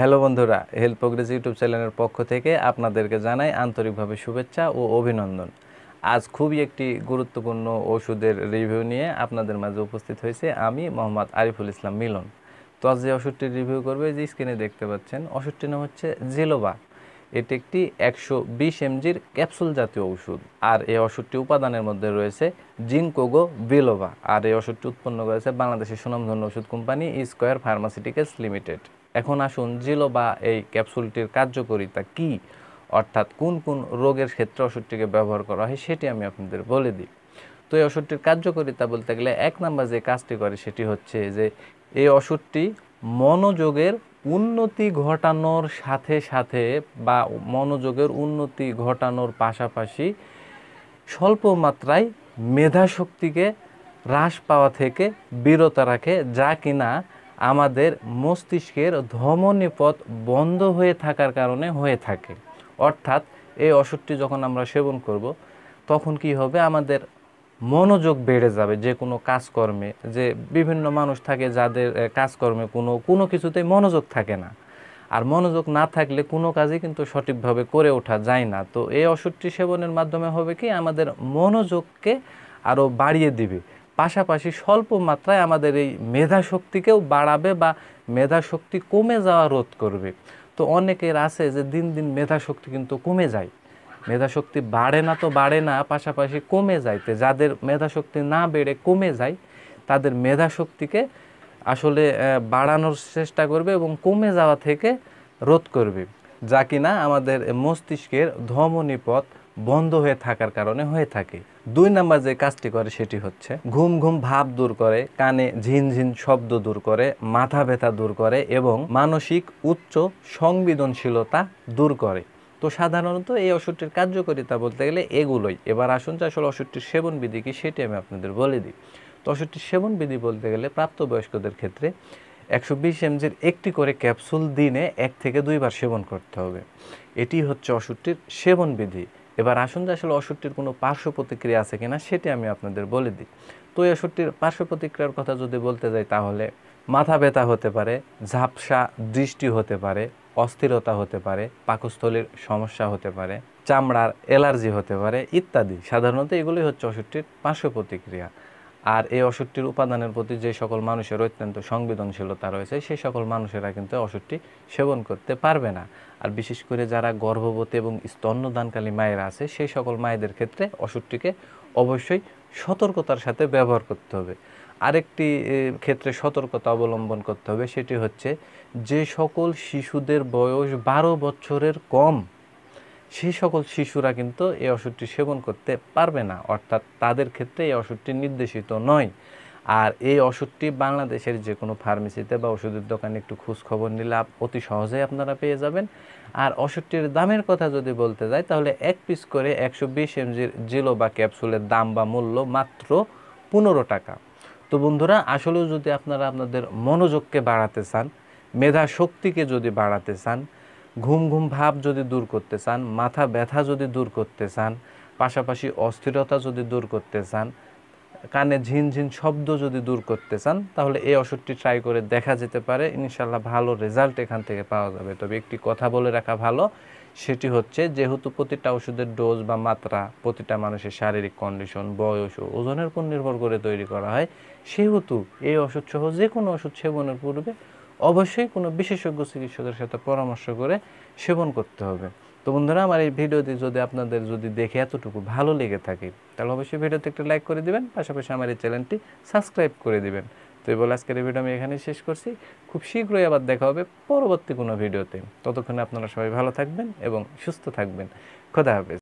hello বন্ধুরা health progress YouTube চ্যানেলের পক্ষ থেকে আপনাদেরকে জানাই আন্তরিকভাবে শুভেচ্ছা ও অভিনন্দন আজ খুবই একটি গুরুত্বপূর্ণ ওষুধের রিভিউ নিয়ে আপনাদের মাঝে উপস্থিত হয়েছে আমি মোহাম্মদ আরিফুল ইসলাম মিলন তো আজ যে ওষুধটির রিভিউ করবে যে স্ক্রিনে দেখতে পাচ্ছেন ওষুধটির নাম হচ্ছে জেলোবা এটি একটি একশো বিশ এমজির ক্যাপসুল জাতীয় ওষুধ আর এই ওষুধটি উপাদানের মধ্যে রয়েছে জিঙ্কোগো বিলোবা আর এই ওষুধটি উৎপন্ন করেছে বাংলাদেশের সুনামধন্য ওষুধ কোম্পানি স্কোয়ার ফার্মাসিউটিক্যালস লিমিটেড এখন আসুন জেলো বা এই ক্যাপসুলটির কার্যকারিতা কি অর্থাৎ কোন কোন রোগের ক্ষেত্রে ওষুধটিকে ব্যবহার করা হয় সেটি আমি আপনাদের বলে দিই তো এই ওষুধটির কার্যকারিতা বলতে গেলে এক নাম্বার যে কাজটি করে সেটি হচ্ছে যে এই ওষুধটি মনোযোগের উন্নতি ঘটানোর সাথে সাথে বা মনোযোগের উন্নতি ঘটানোর পাশাপাশি স্বল্প মাত্রায় মেধাশক্তিকে হ্রাস পাওয়া থেকে বিরত রাখে যা কিনা আমাদের মস্তিষ্কের ধমনীপথ বন্ধ হয়ে থাকার কারণে হয়ে থাকে অর্থাৎ এই ওষুধটি যখন আমরা সেবন করব তখন কি হবে আমাদের মনোযোগ বেড়ে যাবে যে কোনো কাজকর্মে যে বিভিন্ন মানুষ থাকে যাদের কাজকর্মে কোনো কোনো কিছুতেই মনোযোগ থাকে না আর মনোযোগ না থাকলে কোনো কাজই কিন্তু সঠিকভাবে করে ওঠা যায় না তো এই ওষুধটি সেবনের মাধ্যমে হবে কি আমাদের মনোযোগকে আরও বাড়িয়ে দিবে পাশাপাশি স্বল্প মাত্রায় আমাদের এই মেধা শক্তিকেও বাড়াবে বা মেধা শক্তি কমে যাওয়া রোধ করবে তো অনেকের আছে যে দিন দিন মেধা শক্তি কিন্তু কমে যায় মেধা শক্তি বাড়ে না তো বাড়ে না পাশাপাশি কমে যাইতে যাদের মেধা শক্তি না বেড়ে কমে যায় তাদের মেধা শক্তিকে আসলে বাড়ানোর চেষ্টা করবে এবং কমে যাওয়া থেকে রোধ করবে যা কিনা আমাদের মস্তিষ্কের ধমনীপথ বন্ধ হয়ে থাকার কারণে হয়ে থাকে দুই নাম্বার যে কাজটি করে সেটি হচ্ছে ঘুম ঘুম ভাব দূর করে কানে ঝিনঝিন শব্দ দূর করে মাথা ব্যথা দূর করে এবং মানসিক উচ্চ সংবেদনশীলতা দূর করে তো সাধারণত এই ওষুধটির কার্যকারিতা বলতে গেলে এগুলোই এবার আসুন যে আসলে ওষুধটির সেবন বিধি কি সেটি আমি আপনাদের বলে দিই তো ওষুধটির সেবন বিধি বলতে গেলে প্রাপ্তবয়স্কদের ক্ষেত্রে একশো বিশ এমজির একটি করে ক্যাপসুল দিনে এক থেকে দুইবার সেবন করতে হবে এটি হচ্ছে ওষুধটির সেবন বিধি এবার আসুন যে আসলে অসুরটির কোনো পার্শ্ব প্রতিক্রিয়া আছে কিনা সেটি আমি আপনাদের বলে দিই তো এই ওষুধটির পার্শ্ব প্রতিক্রিয়ার কথা যদি বলতে যাই তাহলে মাথা ব্যথা হতে পারে ঝাপসা দৃষ্টি হতে পারে অস্থিরতা হতে পারে পাকস্থলীর সমস্যা হতে পারে চামড়ার অ্যালার্জি হতে পারে ইত্যাদি সাধারণত এগুলোই হচ্ছে অসুরটির পার্শ্ব প্রতিক্রিয়া আর এই অসুরটির উপাদানের প্রতি যে সকল মানুষের অত্যন্ত সংবেদনশীলতা রয়েছে সেই সকল মানুষেরা কিন্তু অসুরটি সেবন করতে পারবে না আর বিশেষ করে যারা গর্ভবতী এবং স্তন্যদানকালী মায়েরা আছে সেই সকল মায়েদের ক্ষেত্রে অসুরটিকে অবশ্যই সতর্কতার সাথে ব্যবহার করতে হবে আরেকটি ক্ষেত্রে সতর্কতা অবলম্বন করতে হবে সেটি হচ্ছে যে সকল শিশুদের বয়স বারো বছরের কম সেই সকল শিশুরা কিন্তু এই ওষুধটি সেবন করতে পারবে না অর্থাৎ তাদের ক্ষেত্রে এই ওষুধটি নির্দেশিত নয় আর এই ওষুধটি বাংলাদেশের যে কোনো ফার্মেসিতে বা ওষুধের দোকানে একটু খোঁজ খবর নিলে অতি সহজেই আপনারা পেয়ে যাবেন আর ওষুধটির দামের কথা যদি বলতে যাই তাহলে এক পিস করে একশো বিশ এমজির জিলো বা ক্যাপসুলের দাম বা মূল্য মাত্র পনেরো টাকা তো বন্ধুরা আসলেও যদি আপনারা আপনাদের মনোযোগকে বাড়াতে চান মেধা শক্তিকে যদি বাড়াতে চান ঘুম ঘুম ভাব যদি দূর করতে চান মাথা ব্যথা যদি দূর করতে চান পাশাপাশি অস্থিরতা যদি দূর করতে চান কানে ঝিনঝিন শব্দ যদি দূর করতে চান তাহলে এই ওষুধটি ট্রাই করে দেখা যেতে পারে ইনশাল্লাহ ভালো রেজাল্ট এখান থেকে পাওয়া যাবে তবে একটি কথা বলে রাখা ভালো সেটি হচ্ছে যেহেতু প্রতিটা ওষুধের ডোজ বা মাত্রা প্রতিটা মানুষের শারীরিক কন্ডিশন বয়স ও ওজনের উপর নির্ভর করে তৈরি করা হয় সেহেতু এই সহ যে কোনো ওষুধ সেবনের পূর্বে অবশ্যই কোনো বিশেষজ্ঞ চিকিৎসকের সাথে পরামর্শ করে সেবন করতে হবে তো বন্ধুরা আমার এই ভিডিওটি যদি আপনাদের যদি দেখে এতটুকু ভালো লেগে থাকে তাহলে অবশ্যই ভিডিওতে একটা লাইক করে দিবেন পাশাপাশি আমার এই চ্যানেলটি সাবস্ক্রাইব করে দিবেন তো এই বলে আজকের এই ভিডিও আমি এখানে শেষ করছি খুব শীঘ্রই আবার দেখা হবে পরবর্তী কোনো ভিডিওতে ততক্ষণে আপনারা সবাই ভালো থাকবেন এবং সুস্থ থাকবেন খোদা হাফেজ